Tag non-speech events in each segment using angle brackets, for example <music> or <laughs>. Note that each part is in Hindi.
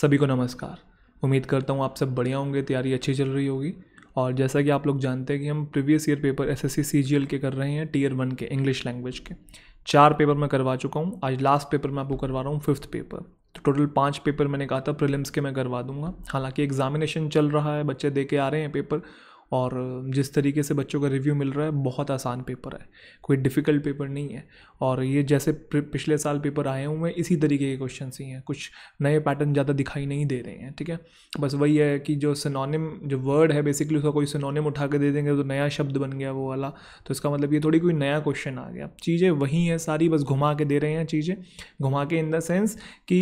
सभी को नमस्कार उम्मीद करता हूँ आप सब बढ़िया होंगे तैयारी अच्छी चल रही होगी और जैसा कि आप लोग जानते हैं कि हम previous year paper S S के कर रहे हैं टीयर वन के इंग्लिश लैंग्वेज के चार पेपर मैं करवा चुका हूँ आज लास्ट पेपर मैं आपको करवा रहा हूँ फिफ्थ पेपर तो टोटल पाँच पेपर मैंने कहा था प्रिलिम्स के मैं करवा दूंगा हालांकि एग्जामिनेशन चल रहा है बच्चे दे के आ रहे हैं पेपर और जिस तरीके से बच्चों का रिव्यू मिल रहा है बहुत आसान पेपर है कोई डिफ़िकल्ट पेपर नहीं है और ये जैसे पिछले साल पेपर आए हुए हैं इसी तरीके के क्वेश्चन ही हैं कुछ नए पैटर्न ज़्यादा दिखाई नहीं दे रहे हैं ठीक है बस वही है कि जो सिनोनिम जो वर्ड है बेसिकली उसका कोई सिनोनिम उठा के दे देंगे तो नया शब्द बन गया वो वाला तो इसका मतलब ये थोड़ी कोई नया क्वेश्चन आ गया चीज़ें वही हैं सारी बस घुमा के दे रहे हैं चीज़ें घुमा के इन द सेंस कि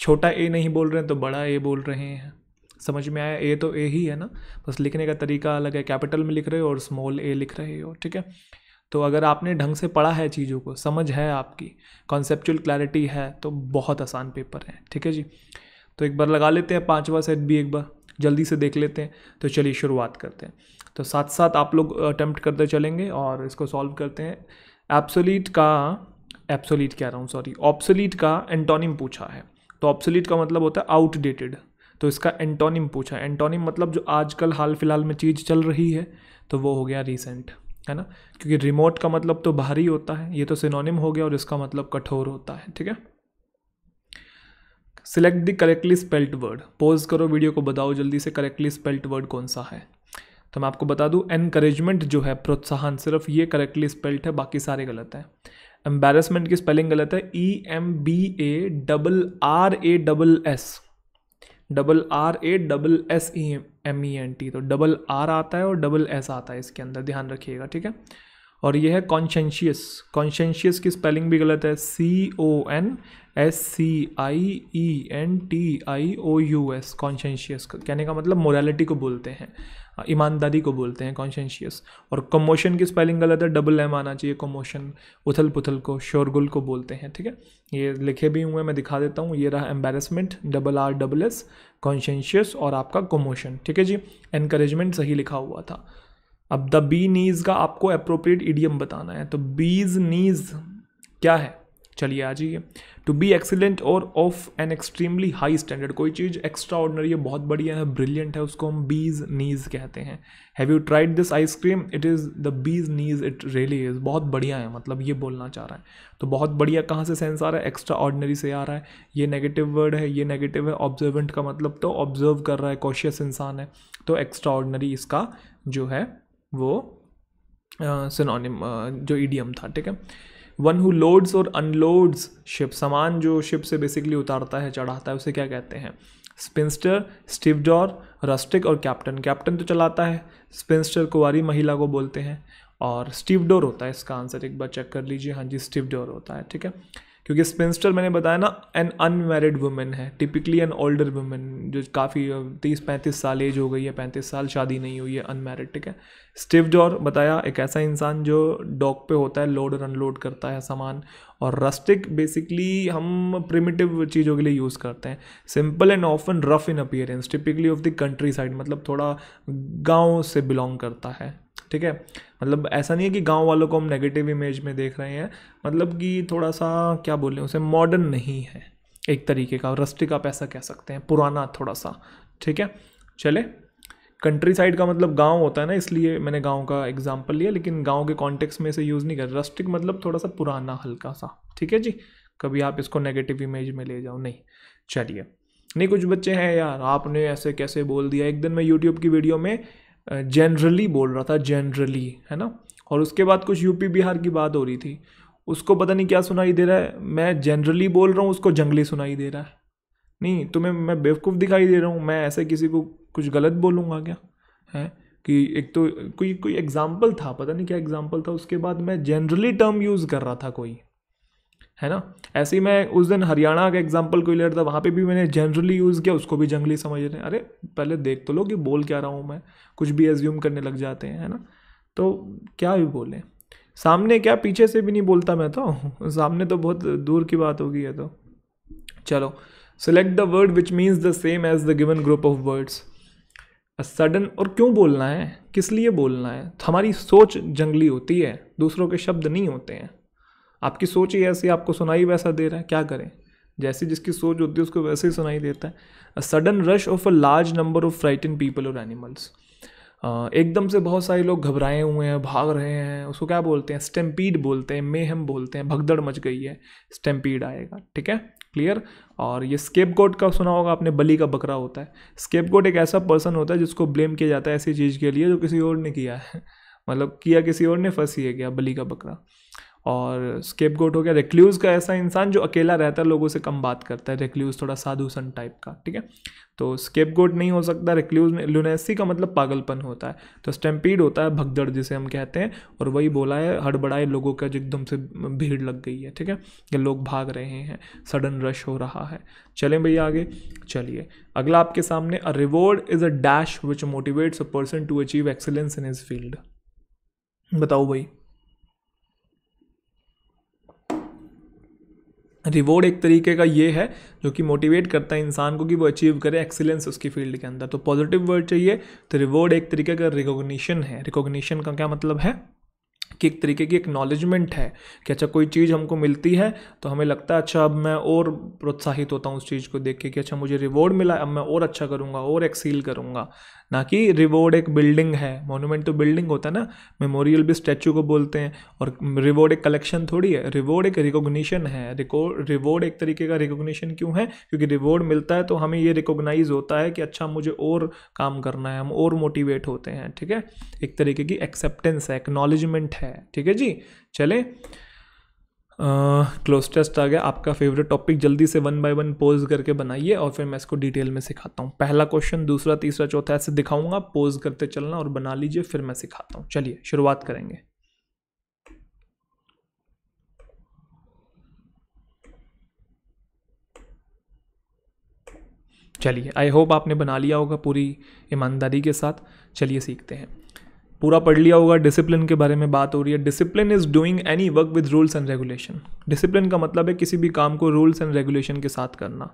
छोटा ए नहीं बोल रहे हैं तो बड़ा ए बोल रहे हैं समझ में आया ए तो ए ही है ना बस लिखने का तरीका अलग है कैपिटल में लिख रहे हो और स्मॉल ए लिख रहे हो ठीक है तो अगर आपने ढंग से पढ़ा है चीज़ों को समझ है आपकी कॉन्सेप्चुअल क्लैरिटी है तो बहुत आसान पेपर है ठीक है जी तो एक बार लगा लेते हैं पाँचवा सेट भी एक बार जल्दी से देख लेते हैं तो चलिए शुरुआत करते हैं तो साथ साथ आप लोग अटैम्प्ट करते चलेंगे और इसको सॉल्व करते हैं एप्सोलीट का एप्सोलीट कह रहा हूँ सॉरी ऑप्सोलीट का एंटोनिम पूछा है तो ऑप्सोलीट का मतलब होता है आउटडेटेड तो इसका एंटोनिम पूछा एंटोनिम मतलब जो आजकल हाल फिलहाल में चीज़ चल रही है तो वो हो गया रिसेंट है ना क्योंकि रिमोट का मतलब तो भारी होता है ये तो सिनोनिम हो गया और इसका मतलब कठोर होता है ठीक है select the correctly spelt word pause करो वीडियो को बताओ जल्दी से करेक्टली स्पेल्ट वर्ड कौन सा है तो मैं आपको बता दूं एनकरेजमेंट जो है प्रोत्साहन सिर्फ ये करेक्टली स्पेल्ट है बाकी सारे गलत हैं एम्बेरसमेंट की स्पेलिंग गलत है E M B A double R A double S double R A double S E M E N T तो डबल आर आता है और डबल एस आता है इसके अंदर ध्यान रखिएगा ठीक है और ये है कॉन्शेंशियस कॉन्शेंशियस की स्पेलिंग भी गलत है C O N S C I E N T I O U S conscientious कहने का मतलब मोरालिटी को बोलते हैं हाँ, ईमानदारी को बोलते हैं कॉन्शेंशियस और कमोशन की स्पेलिंग गलत है डबल एम आना चाहिए कमोशन उथल पुथल को शोरगुल को बोलते हैं ठीक है ये लिखे भी हुए मैं दिखा देता हूँ ये रहा embarrassment double R double S conscientious और आपका कमोशन ठीक है जी एनकरेजमेंट सही लिखा हुआ था अब द बी नीज का आपको अप्रोप्रिएट इडियम बताना है तो बीज नीज क्या है चलिए आ जाइए टू बी एक्सीलेंट और of an extremely high standard कोई चीज़ एक्स्ट्रा ऑर्डनरी है बहुत बढ़िया है ब्रिलियंट है उसको हम बीज नीज कहते हैं have you tried this ice cream it is the bee's knees it really is बहुत बढ़िया है मतलब ये बोलना चाह रहा है तो बहुत बढ़िया कहाँ से सेंस आ रहा है एक्स्ट्रा ऑर्डनरी से आ रहा है ये नेगेटिव वर्ड है ये नेगेटिव है ऑब्जर्वेंट का मतलब तो ऑब्जर्व कर रहा है कॉशियस इंसान है तो एक्स्ट्रा ऑर्डनरी इसका जो है वो सिनोनिम जो ईडीएम था ठीक है वन हु लोड्स और अनलोड्स शिप सामान जो शिप से बेसिकली उतारता है चढ़ाता है उसे क्या कहते हैं स्पिंस्टर स्टिवडॉर रस्टिक और कैप्टन कैप्टन तो चलाता है स्पिंस्टर कुंवारी महिला को बोलते हैं और स्टिवडोर होता है इसका आंसर एक बार चेक कर लीजिए हाँ जी स्टिवडोर होता है ठीक है क्योंकि स्पिंस्टर मैंने बताया ना एन अनमेरिड वुमेन है टिपिकली एन ओल्डर वुमेन जो काफ़ी तीस पैंतीस साल एज हो गई है पैंतीस साल शादी नहीं हुई है अनमेरिड ठीक है स्टिव जॉर बताया एक ऐसा इंसान जो डॉक पे होता है लोड और अनलोड करता है सामान और रस्टिक बेसिकली हम प्रिमिटिव चीज़ों के लिए यूज़ करते हैं simple and often rough in appearance typically of the countryside मतलब थोड़ा गाँव से बिलोंग करता है ठीक है मतलब ऐसा नहीं है कि गांव वालों को हम नेगेटिव इमेज में देख रहे हैं मतलब कि थोड़ा सा क्या बोलें उसे मॉडर्न नहीं है एक तरीके का रस्टिक आप ऐसा कह सकते हैं पुराना थोड़ा सा ठीक है चले कंट्री साइड का मतलब गांव होता है ना इसलिए मैंने गांव का एग्जांपल लिया लेकिन गांव के कॉन्टेक्स्ट में इसे यूज़ नहीं कर रस्टिक मतलब थोड़ा सा पुराना हल्का सा ठीक है जी कभी आप इसको नेगेटिव इमेज में ले जाओ नहीं चलिए नहीं कुछ बच्चे हैं यार आपने ऐसे कैसे बोल दिया एक दिन मैं यूट्यूब की वीडियो में जनरली बोल रहा था जनरली है ना और उसके बाद कुछ यूपी बिहार की बात हो रही थी उसको पता नहीं क्या सुनाई दे रहा है मैं जनरली बोल रहा हूँ उसको जंगली सुनाई दे रहा है नहीं तुम्हें मैं बेवकूफ़ दिखाई दे रहा हूँ मैं ऐसे किसी को कुछ गलत बोलूँगा क्या है कि एक तो कोई कोई एग्ज़ाम्पल था पता नहीं क्या एग्ज़ाम्पल था उसके बाद मैं जनरली टर्म यूज़ कर रहा था कोई है ना ऐसे ही मैं उस दिन हरियाणा का एग्जाम्पल कोई लेता था वहाँ पे भी मैंने जनरली यूज़ किया उसको भी जंगली समझ रहे हैं अरे पहले देख तो लो कि बोल क्या रहा हूँ मैं कुछ भी एज्यूम करने लग जाते हैं है ना तो क्या भी बोलें सामने क्या पीछे से भी नहीं बोलता मैं तो <laughs> सामने तो बहुत दूर की बात होगी है तो चलो select the word which means the same as the given group of words sudden और क्यों बोलना है किस लिए बोलना है हमारी सोच जंगली होती है दूसरों के शब्द नहीं होते हैं आपकी सोच ही ऐसी आपको सुनाई वैसा दे रहा है क्या करें जैसी जिसकी सोच होती है उसको वैसे ही सुनाई देता है a sudden rush of a large number of frightened people और एनिमल्स एकदम से बहुत सारे लोग घबराए हुए हैं भाग रहे हैं उसको क्या बोलते हैं स्टेम्पीड बोलते हैं मे हम बोलते हैं भगदड़ मच गई है स्टेम्पीड आएगा ठीक है क्लियर और ये स्केप गोट का सुना होगा आपने बली का बकरा होता है स्केप गोट एक ऐसा पर्सन होता है जिसको ब्लेम किया जाता है ऐसी चीज़ के लिए जो किसी और ने किया है मतलब किया किसी और ने फंसी है क्या बली का बकरा और स्केप गोट हो गया रेक्ल्यूज़ का ऐसा इंसान जो अकेला रहता है लोगों से कम बात करता है रेक्ल्यूज़ थोड़ा साधु सन टाइप का ठीक है तो स्केप गोट नहीं हो सकता रेक्ल्यूज में लुनेसी का मतलब पागलपन होता है तो स्टेम्पीड होता है भगदड़ जिसे हम कहते हैं और वही बोला है हड़बड़ाए लोगों का एकदम से भीड़ लग गई है ठीक है ये लोग भाग रहे हैं सडन रश हो रहा है चलें भैया आगे चलिए अगला आपके सामने a reward is a dash which motivates a person to achieve excellence in his field बताओ भाई रिवॉर्ड एक तरीके का ये है जो कि मोटिवेट करता है इंसान को कि वो अचीव करे एक्सीलेंस उसकी फील्ड के अंदर तो पॉजिटिव वर्ड चाहिए तो रिवॉर्ड एक तरीके का रिकॉग्निशन है रिकॉग्निशन का क्या मतलब है कि एक तरीके की एक्नॉलेजमेंट है कि अच्छा कोई चीज़ हमको मिलती है तो हमें लगता है अच्छा अब मैं और प्रोत्साहित होता हूँ उस चीज़ को देख के कि अच्छा मुझे रिवॉर्ड मिला अब मैं और अच्छा करूँगा और एक्सील करूँगा ना कि रिवॉर्ड एक बिल्डिंग है मोनूमेंट तो बिल्डिंग होता है ना मेमोरियल भी स्टैचू को बोलते हैं और रिवॉर्ड एक कलेक्शन थोड़ी है रिवॉर्ड एक रिकॉग्निशन है रिवॉर्ड एक तरीके का रिकॉग्निशन क्यों है क्योंकि रिवॉर्ड मिलता है तो हमें ये रिकॉग्नाइज होता है कि अच्छा मुझे और काम करना है हम और मोटिवेट होते हैं ठीक है एक तरीके की एक्सेप्टेंस है एक्नॉलेजमेंट है है ठीक है जी चले क्लोज टेस्ट आ गया आपका फेवरेट टॉपिक जल्दी से वन बाय वन पोज करके बनाइए और फिर मैं इसको डिटेल में सिखाता हूँ पहला क्वेश्चन दूसरा तीसरा चौथा ऐसे दिखाऊंगा पोज करते चलना और बना लीजिए फिर मैं सिखाता हूँ चलिए शुरुआत करेंगे चलिए आई होप आपने बना लिया होगा पूरी ईमानदारी के साथ चलिए सीखते हैं पूरा पढ़ लिया होगा डिसिप्लिन के बारे में बात हो रही है discipline is doing any work with rules and regulation discipline का मतलब है किसी भी काम को रूल्स एंड रेगुलेशन के साथ करना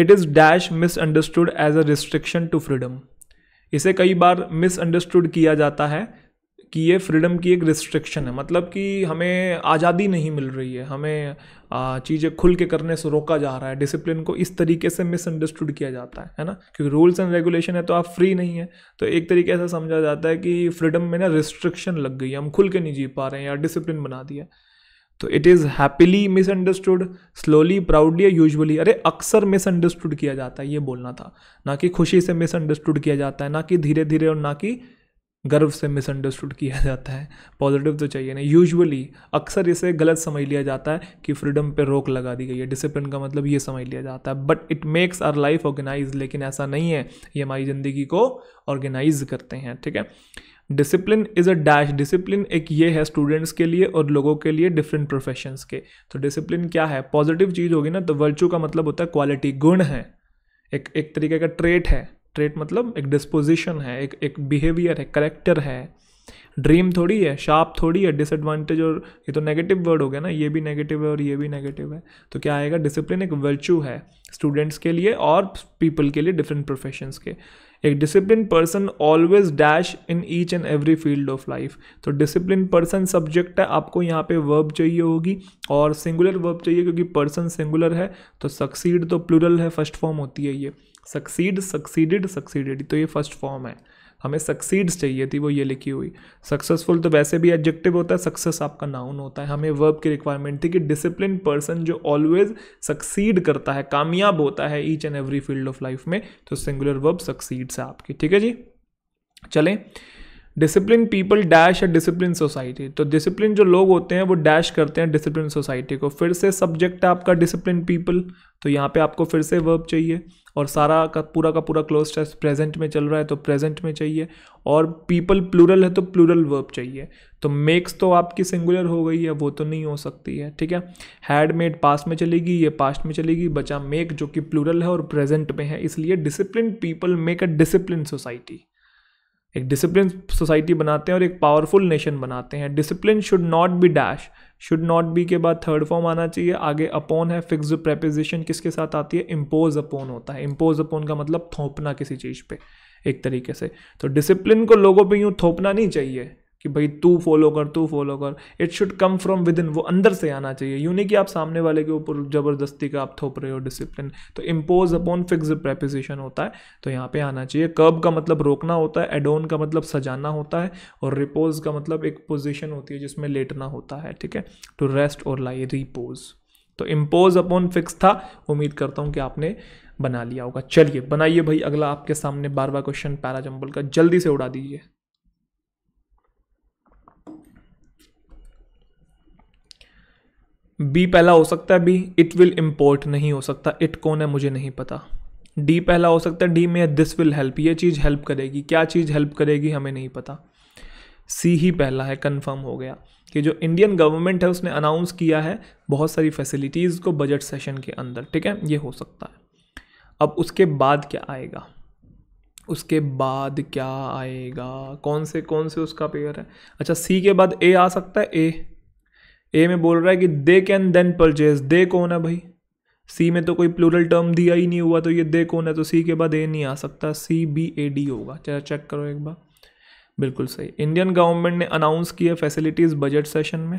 it is dash misunderstood as a restriction to freedom इसे कई बार मिसअंडरस्टूड किया जाता है कि ये फ्रीडम की एक रिस्ट्रिक्शन है मतलब कि हमें आज़ादी नहीं मिल रही है हमें चीज़ें खुल के करने से रोका जा रहा है डिसिप्लिन को इस तरीके से मिसअंडरस्टूड किया जाता है है ना क्योंकि रूल्स एंड रेगुलेशन है तो आप फ्री नहीं है तो एक तरीके से समझा जाता है कि फ्रीडम में ना रिस्ट्रिक्शन लग गई है हम खुल के नहीं जी पा रहे हैं या डिसिप्लिन बना दिया तो it is happily misunderstood slowly proudly या यूजुअली अरे अक्सर मिसअंडरस्टूड किया जाता है ये बोलना था ना कि खुशी से मिसअंडरस्टूड किया जाता है ना कि धीरे धीरे और ना कि गर्व से मिसअंडरस्टूड किया जाता है पॉजिटिव तो चाहिए नहीं यूजुअली अक्सर इसे गलत समझ लिया जाता है कि फ्रीडम पे रोक लगा दी गई है डिसिप्लिन का मतलब ये समझ लिया जाता है but it makes our life organise लेकिन ऐसा नहीं है ये हमारी ज़िंदगी को ऑर्गेनाइज करते हैं ठीक है discipline is a dash discipline एक ये है स्टूडेंट्स के लिए और लोगों के लिए डिफरेंट प्रोफेशंस के तो डिसिप्लिन क्या है पॉजिटिव चीज़ होगी ना तो वर्चू का मतलब होता है क्वालिटी गुण है एक एक तरीके का ट्रेट है ट्रेट मतलब एक डिस्पोजिशन है एक एक बिहेवियर है करेक्टर है ड्रीम थोड़ी है शार्प थोड़ी है डिसएडवांटेज और ये तो नेगेटिव वर्ड हो गया ना ये भी नेगेटिव है और ये भी नेगेटिव है तो क्या आएगा डिसिप्लिन एक वर्च्यू है स्टूडेंट्स के लिए और पीपल के लिए डिफरेंट प्रोफेशंस के एक discipline person always dash in each and every field of life तो डिसिप्लिन पर्सन सब्जेक्ट है आपको यहाँ पे वर्ब चाहिए होगी और सिंगुलर वर्ब चाहिए क्योंकि पर्सन सिंगुलर है तो सक्सीड तो प्लूरल है फर्स्ट फॉर्म होती है ये सक्सीड सक्सीडेड सक्सीडेड तो ये फर्स्ट फॉर्म है हमें सक्सीड्स चाहिए थी वो ये लिखी हुई सक्सेसफुल तो वैसे भी एडजेक्टिव होता है सक्सेस आपका नाउन होता है हमें वर्ब की रिक्वायरमेंट थी कि डिसिप्लिन पर्सन जो ऑलवेज सक्सीड करता है कामयाब होता है each and every field of life में तो सिंगुलर वर्ब सक्सीड्स है आपकी ठीक है जी चलें डिसिप्लिन पीपल डैश है डिसिप्लिन सोसाइटी तो डिसिप्लिन जो लोग होते हैं वो डैश करते हैं डिसिप्लिन सोसाइटी को फिर से सब्जेक्ट है आपका डिसिप्लिन पीपल तो यहाँ पे आपको फिर से वर्ब चाहिए और सारा का पूरा का पूरा क्लोज टेस्ट प्रेजेंट में चल रहा है तो प्रेजेंट में चाहिए और पीपल प्लूरल है तो प्लूरल वर्ब चाहिए तो मेक्स तो आपकी सिंगुलर हो गई है वो तो नहीं हो सकती है ठीक है हैड मेड पास्ट में चलेगी ये पास्ट में चलेगी बचा मेक जो कि प्लूरल है और प्रेजेंट में है इसलिए discipline people make a discipline society एक डिसिप्लिन सोसाइटी बनाते हैं और एक पावरफुल नेशन बनाते हैं discipline should not be dash should not be के बाद थर्ड फॉर्म आना चाहिए आगे अपोन है फिक्स प्रेपोजिशन किसके साथ आती है इम्पोज अपोन होता है इम्पोज अपोन का मतलब थोपना किसी चीज़ पे एक तरीके से तो डिसिप्लिन को लोगों पे यूँ थोपना नहीं चाहिए कि भाई तू फॉलो कर तू फॉलो कर it should come from within वो अंदर से आना चाहिए यूँ नहीं कि आप सामने वाले के ऊपर ज़बरदस्ती का आप थोप रहे हो डिसिप्लिन तो इम्पोज अपॉन फिक्स प्रेपोजिशन होता है तो यहाँ पे आना चाहिए कर्ब का मतलब रोकना होता है एडोन का मतलब सजाना होता है और रिपोज का मतलब एक पोजिशन होती है जिसमें लेटना होता है ठीक है टू तो रेस्ट और लाई रिपोज तो इम्पोज अपॉन फिक्स था उम्मीद करता हूँ कि आपने बना लिया होगा चलिए बनाइए भाई अगला आपके सामने बारवा क्वेश्चन पैरा जंबल का जल्दी से उड़ा दीजिए बी पहला हो सकता है बी इट विल इम्पोर्ट नहीं हो सकता इट कौन है मुझे नहीं पता डी पहला हो सकता है डी में दिस विल हेल्प ये चीज़ हेल्प करेगी क्या चीज़ हेल्प करेगी हमें नहीं पता सी ही पहला है कंफर्म हो गया कि जो इंडियन गवर्नमेंट है उसने अनाउंस किया है बहुत सारी फैसिलिटीज़ को बजट सेशन के अंदर ठीक है ये हो सकता है अब उसके बाद क्या आएगा उसके बाद क्या आएगा कौन से कौन से उसका पेयर है अच्छा सी के बाद ए आ सकता है ए ए में बोल रहा है कि they can then purchase they कौन है भाई सी में तो कोई प्लूरल टर्म दिया ही नहीं हुआ तो ये दे कौन है तो सी के बाद ए नहीं आ सकता सी बी ए डी होगा चलो चेक करो एक बार बिल्कुल सही इंडियन गवर्नमेंट ने अनाउंस किया फैसिलिटीज़ बजट सेशन में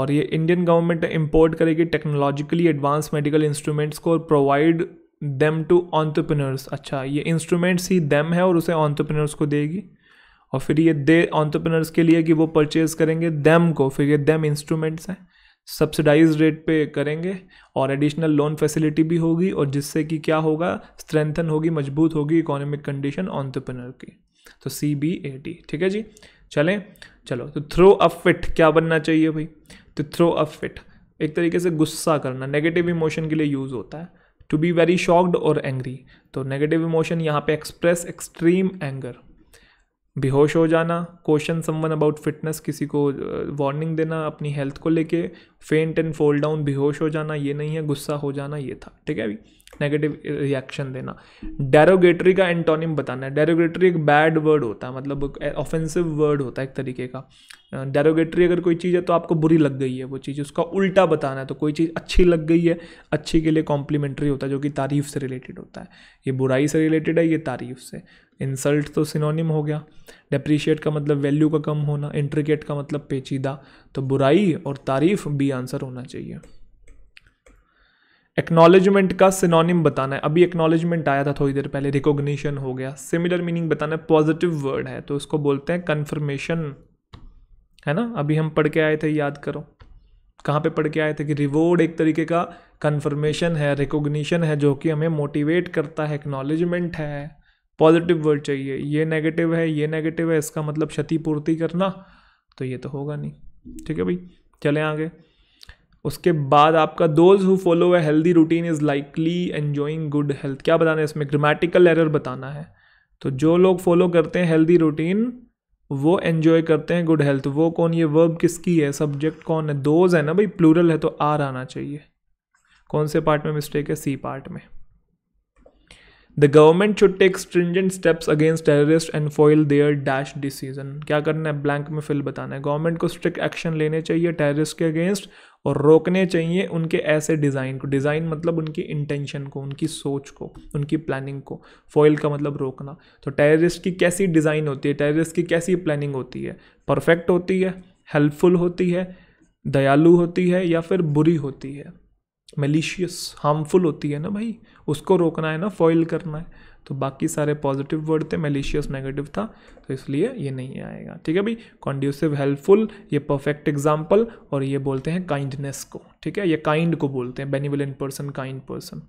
और ये इंडियन गवर्नमेंट इम्पोर्ट करेगी टेक्नोलॉजिकली एडवांस मेडिकल इंस्ट्रूमेंट्स को और प्रोवाइड देम टू ऑन्टरप्रेन्योर्स अच्छा ये इंस्ट्रूमेंट्स ही देम है और उसे ऑन्टरप्रेन्योर्स को देगी और फिर ये दे ऑन्टरप्रनर्स के लिए कि वो परचेज करेंगे दैम को फिर ये दैम इंस्ट्रूमेंट्स हैं सब्सिडाइज रेट पे करेंगे और एडिशनल लोन फैसिलिटी भी होगी और जिससे कि क्या होगा स्ट्रेंथन होगी मजबूत होगी इकोनॉमिक कंडीशन ऑन्टरप्रनर की तो सी बी ए टी ठीक है जी चलें चलो तो थ्रो अ फिट क्या बनना चाहिए भाई तो थ्रो अ फिट एक तरीके से गुस्सा करना नेगेटिव इमोशन के लिए यूज़ होता है टू बी वेरी शॉक्ड और एंग्री तो नेगेटिव इमोशन यहाँ पे एक्सप्रेस एक्सट्रीम एंगर बेहोश हो जाना क्वेश्चन समवन अबाउट फिटनेस किसी को वार्निंग देना अपनी हेल्थ को लेके फेंट एंड फोल्ड डाउन बेहोश हो जाना ये नहीं है गुस्सा हो जाना ये था ठीक है अभी नेगेटिव रिएक्शन देना डेरोगेटरी का एंटोनिम बताना है डेरोगेटरी एक बैड वर्ड होता है मतलब ऑफेंसिव वर्ड होता है एक तरीके का डेरोगेटरी अगर कोई चीज़ है तो आपको बुरी लग गई है वो चीज़ उसका उल्टा बताना है तो कोई चीज़ अच्छी लग गई है अच्छी के लिए कॉम्प्लीमेंट्री होता है जो कि तारीफ से रिलेटेड होता है ये बुराई से रिलेटेड है ये तारीफ से इंसल्ट तो सिनोनिम हो गया डेप्रीशिएट का मतलब वैल्यू का कम होना इंट्रिकेट का मतलब पेचीदा तो बुराई और तारीफ भी आंसर होना चाहिए एक्नॉलेजमेंट का सिनोनिम बताना है अभी एक्नॉलेजमेंट आया था थोड़ी देर पहले रिकॉग्निशन हो गया सिमिलर मीनिंग बताना है पॉजिटिव वर्ड है तो उसको बोलते हैं कन्फर्मेशन है ना अभी हम पढ़ के आए थे याद करो कहाँ पे पढ़ के आए थे कि रिवॉर्ड एक तरीके का कन्फर्मेशन है रिकोगनीशन है जो कि हमें मोटिवेट करता है एक्नॉलेजमेंट है पॉजिटिव वर्ड चाहिए ये नेगेटिव है ये नेगेटिव है इसका मतलब क्षतिपूर्ति करना तो ये तो होगा नहीं ठीक है भाई चले आगे उसके बाद आपका those who follow a healthy routine is likely enjoying good health क्या बताना है इसमें ग्रामेटिकल एरर बताना है तो जो लोग फॉलो करते हैं हेल्दी रूटीन वो एन्जॉय करते हैं गुड हेल्थ वो कौन ये वर्ब किसकी है सब्जेक्ट कौन है दोज है ना भाई प्लूरल है तो आर आना चाहिए कौन से पार्ट में मिस्टेक है सी पार्ट में the government should take stringent steps against terrorist and foil their dash decision क्या करना है ब्लैंक में फिल बताना है गवर्नमेंट को स्ट्रिक्ट एक्शन लेने चाहिए टेररिस्ट के अगेंस्ट और रोकने चाहिए उनके ऐसे डिज़ाइन को डिज़ाइन मतलब उनकी इंटेंशन को उनकी सोच को उनकी प्लानिंग को फॉइल का मतलब रोकना तो टेररिस्ट की कैसी डिज़ाइन होती है टेररिस्ट की कैसी प्लानिंग होती है परफेक्ट होती है हेल्पफुल होती है दयालु होती है या फिर बुरी होती है मलिशियस हार्मफुल होती है ना भाई उसको रोकना है ना फॉइल करना है तो बाकी सारे पॉजिटिव वर्ड थे मेलिशियस नेगेटिव था तो इसलिए ये नहीं आएगा ठीक है भाई कॉन्ड्यूसिव हेल्पफुल ये परफेक्ट एग्जाम्पल और ये बोलते हैं काइंडनेस को ठीक है ये काइंड को बोलते हैं benevolent person kind person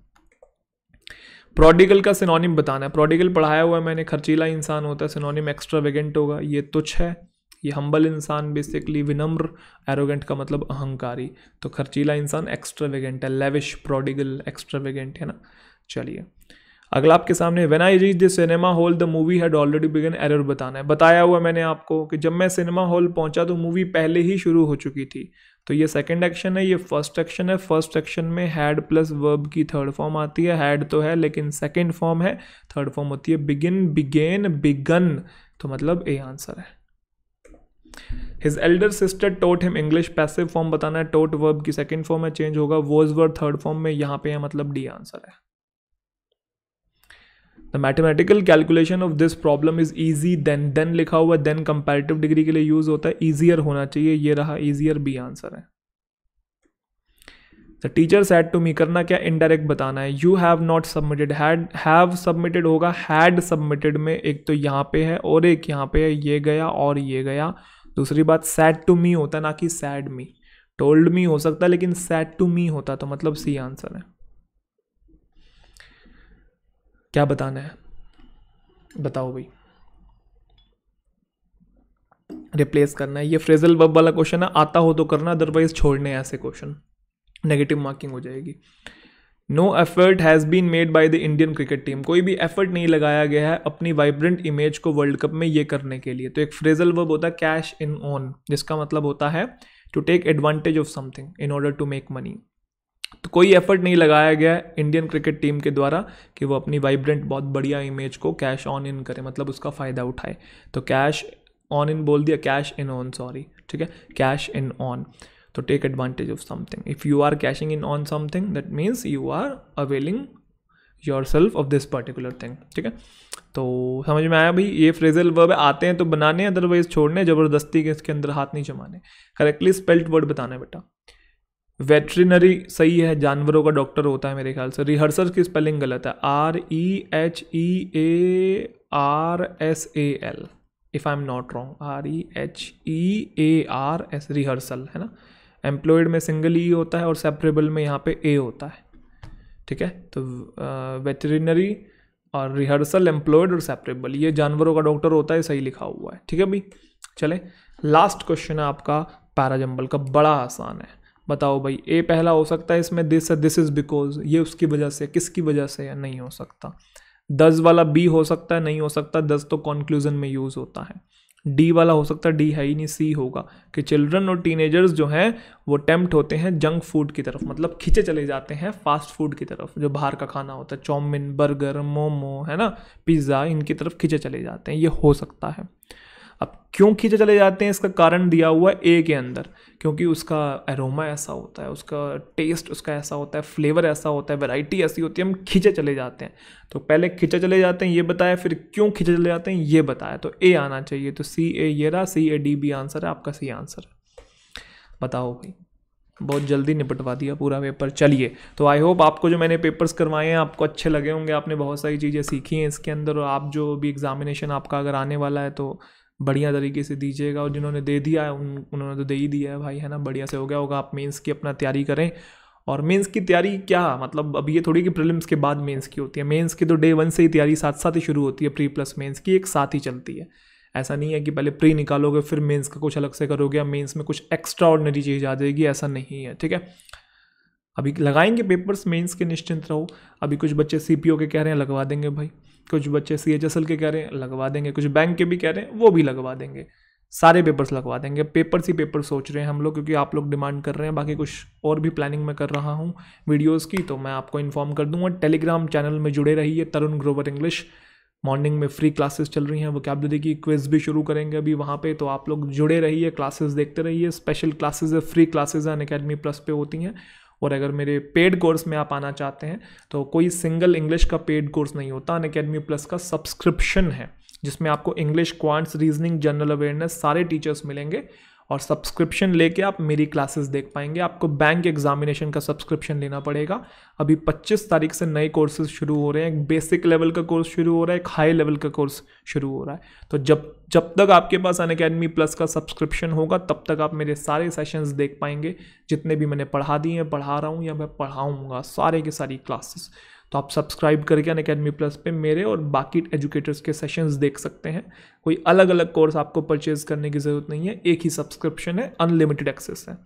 prodigal का सिनोनिम बताना है प्रोडिगल पढ़ाया हुआ है मैंने खर्चीला इंसान होता है सिनोनिम एक्स्ट्रा होगा ये तुच्छ है ये हम्बल इंसान बेसिकली विनम्र एरोगेंट का मतलब अहंकारी तो खर्चीला इंसान एक्स्ट्रावेगेंट है लेविश प्रोडिगल एक्स्ट्रावेगेंट है ना चलिए अगला आपके सामने when I reach the cinema hall the movie had already begun error बताना है बताया हुआ मैंने आपको कि जब मैं सिनेमा हॉल पहुंचा तो मूवी पहले ही शुरू हो चुकी थी तो ये सेकंड एक्शन है ये फर्स्ट एक्शन है फर्स्ट एक्शन में हैड प्लस वर्ब की थर्ड फॉर्म आती है हैड तो है लेकिन सेकेंड फॉर्म है थर्ड फॉर्म होती है बिगिन बिगेन बिगन तो मतलब ए आंसर है his elder sister taught him English passive form बताना है टोट वर्ब की सेकेंड फॉर्म में चेंज होगा वोज वर्ब थर्ड फॉर्म में यहाँ पे है मतलब डी आंसर है the mathematical calculation of this problem is easy than than लिखा हुआ देन कंपेरेटिव डिग्री के लिए यूज होता है ईजियर होना चाहिए ये रहा ईजियर बी आंसर है the teacher set to me करना क्या इनडायरेक्ट बताना है you have not submitted had have submitted होगा हैड सबमिटेड में एक तो यहाँ पे है और एक यहाँ पे है ये गया और ये गया दूसरी बात सैड टू मी होता ना कि सैड मी टोल्ड मी हो सकता लेकिन सैड टू मी होता तो मतलब सी आंसर है क्या बताना है बताओ भाई रिप्लेस करना है ये फ्रेजल वर्ब वाला क्वेश्चन है आता हो तो करना अदरवाइज छोड़ने ऐसे क्वेश्चन नेगेटिव मार्किंग हो जाएगी no effort has been made by the Indian cricket team कोई भी एफर्ट नहीं लगाया गया है अपनी वाइब्रेंट इमेज को वर्ल्ड कप में ये करने के लिए तो एक फ्रेजल वर्ब होता है कैश इन ओन जिसका मतलब होता है to take advantage of something in order to make money तो कोई एफर्ट नहीं लगाया गया इंडियन क्रिकेट टीम के द्वारा कि वो अपनी वाइब्रेंट बहुत बढ़िया इमेज को कैश ऑन इन करें मतलब उसका फ़ायदा उठाए तो कैश ऑन इन बोल दिया कैश इन ऑन सॉरी ठीक है cash in on to take advantage of something if you are cashing in on something that means you are availing yourself of this particular thing ठीक है तो समझ में आया भाई ये फ्रेजल वर्ब आते हैं तो बनाने अदरवाइज छोड़ने ज़बरदस्ती के इसके अंदर हाथ नहीं जमाने करेक्टली स्पेल्ट वर्ड बताना बेटा वेटरिनरी सही है जानवरों का डॉक्टर होता है मेरे ख्याल से रिहर्सल की स्पेलिंग गलत है R E H E A R S A L if I am not wrong R E H E A R S rehearsal है ना एम्प्लॉयड में सिंगल ई e होता है और सेपरेबल में यहाँ पे ए होता है ठीक है तो वेटरिनरी और रिहर्सल एम्प्लॉयड और सेपरेबल ये जानवरों का डॉक्टर होता है सही लिखा हुआ है ठीक है भाई चले लास्ट क्वेश्चन है आपका पैराजम्बल का बड़ा आसान है बताओ भाई ए पहला हो सकता है इसमें दिस दिस इज़ बिकॉज ये उसकी वजह से किसकी वजह से है नहीं हो सकता दस वाला बी हो सकता है नहीं हो सकता दस तो कॉन्क्लूजन में यूज़ होता है डी वाला हो सकता है डी है ही नहीं सी होगा कि चिल्ड्रन और टीनेजर्स जो हैं वो टेम्प्ट होते हैं जंक फूड की तरफ मतलब खींचे चले जाते हैं फास्ट फूड की तरफ जो बाहर का खाना होता है चाउमिन बर्गर मोमो है ना पिज़्ज़ा इनकी तरफ खींचे चले जाते हैं ये हो सकता है अब क्यों खींचे चले जाते हैं इसका कारण दिया हुआ है ए के अंदर क्योंकि उसका एरोमा ऐसा होता है उसका टेस्ट उसका ऐसा होता है फ्लेवर ऐसा होता है वैरायटी ऐसी होती है हम खींचे चले जाते हैं तो पहले खींचे चले जाते हैं ये बताया फिर क्यों खींचे चले जाते हैं ये बताया तो ए आना चाहिए तो सी ए ये रहा C A D B answer है आपका सी आंसर है बताओ भाई बहुत जल्दी निपटवा दिया पूरा पेपर चलिए तो आई होप आपको जो मैंने पेपर्स करवाए हैं आपको अच्छे लगे होंगे आपने बहुत सारी चीज़ें सीखी हैं इसके अंदर और आप जो भी एग्ज़ामिनेशन आपका अगर आने वाला है तो बढ़िया तरीके से दीजिएगा और जिन्होंने दे दिया है उन उन्होंने तो दे ही दिया है भाई है ना बढ़िया से हो गया होगा आप मेंस की अपना तैयारी करें और मेंस की तैयारी क्या मतलब अब ये थोड़ी कि प्रीलिम्स के बाद मेंस की होती है मेंस की तो डे वन से ही तैयारी साथ साथ ही शुरू होती है प्री प्लस मेंस की एक साथ ही चलती है ऐसा नहीं है कि पहले प्री निकालोगे फिर मेंस का कुछ अलग से करोगे या मेंस में कुछ एक्स्ट्रा ऑर्डनरी चीज़ आ जाएगी ऐसा नहीं है ठीक है अभी लगाएंगे पेपर्स मेंस के निश्चिंत रहो अभी कुछ बच्चे सी के कह रहे हैं लगवा देंगे भाई कुछ बच्चे सी एच एस एल के कह रहे हैं लगवा देंगे कुछ बैंक के भी कह रहे हैं वो भी लगवा देंगे सारे पेपर्स लगवा देंगे पेपर्स ही पेपर सोच रहे हैं हम लोग क्योंकि आप लोग डिमांड कर रहे हैं बाकी कुछ और भी प्लानिंग मैं कर रहा हूँ वीडियोज़ की तो मैं आपको इन्फॉर्म कर दूँगा टेलीग्राम चैनल में जुड़े रहिए तरुण ग्रोवर इंग्लिश मॉर्निंग में फ्री क्लासेस चल रही हैं वो कैबलरी कि क्विज भी शुरू करेंगे अभी वहाँ पे तो आप लोग जुड़े रहिए क्लासेस देखते रहिए special classes free classes Unacademy plus पे होती हैं और अगर मेरे पेड कोर्स में आप आना चाहते हैं तो कोई सिंगल इंग्लिश का पेड कोर्स नहीं होता अन अकेडमी प्लस का सब्सक्रिप्शन है जिसमें आपको English quants reasoning general awareness सारे टीचर्स मिलेंगे और सब्सक्रिप्शन लेके आप मेरी क्लासेस देख पाएंगे आपको बैंक एग्जामिनेशन का सब्सक्रिप्शन लेना पड़ेगा अभी 25 तारीख से नए कोर्सेज शुरू हो रहे हैं एक बेसिक लेवल का कोर्स शुरू हो रहा है एक हाई लेवल का कोर्स शुरू हो रहा है तो जब जब तक आपके पास अन अकेडमी प्लस का सब्सक्रिप्शन होगा तब तक आप मेरे सारे सेशंस देख पाएंगे जितने भी मैंने पढ़ा दिए हैं पढ़ा रहा हूँ या मैं पढ़ाऊँगा सारे के सारी क्लासेस तो आप सब्सक्राइब करके अन अकेडमी प्लस पे मेरे और बाकी एजुकेटर्स के सेशंस देख सकते हैं कोई अलग अलग कोर्स आपको परचेज करने की ज़रूरत नहीं है एक ही सब्सक्रिप्शन है अनलिमिटेड एक्सेस है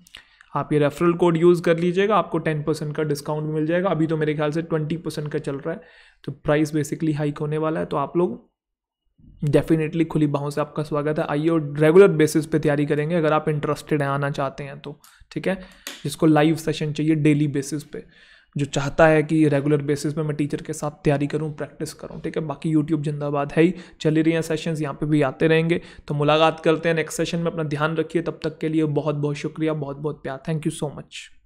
आप ये रेफरल कोड यूज़ कर लीजिएगा आपको टेन परसेंट का डिस्काउंट भी मिल जाएगा अभी तो मेरे ख्याल से ट्वेंटी परसेंट का चल रहा है तो प्राइस बेसिकली हाइक होने वाला है तो आप लोग डेफिनेटली खुली बाहों से आपका स्वागत है आइए और रेगुलर बेसिस पे तैयारी करेंगे अगर आप इंटरेस्टेड हैं आना चाहते हैं तो ठीक है जिसको लाइव सेशन चाहिए डेली बेसिस पे जो चाहता है कि रेगुलर बेसिस में मैं टीचर के साथ तैयारी करूँ प्रैक्टिस करूँ ठीक है बाकी यूट्यूब जिंदाबाद है ही चल रही हैं सेशंस यहाँ पे भी आते रहेंगे तो मुलाकात करते हैं नेक्स्ट सेशन में अपना ध्यान रखिए तब तक के लिए बहुत बहुत शुक्रिया बहुत बहुत प्यार थैंक यू सो मच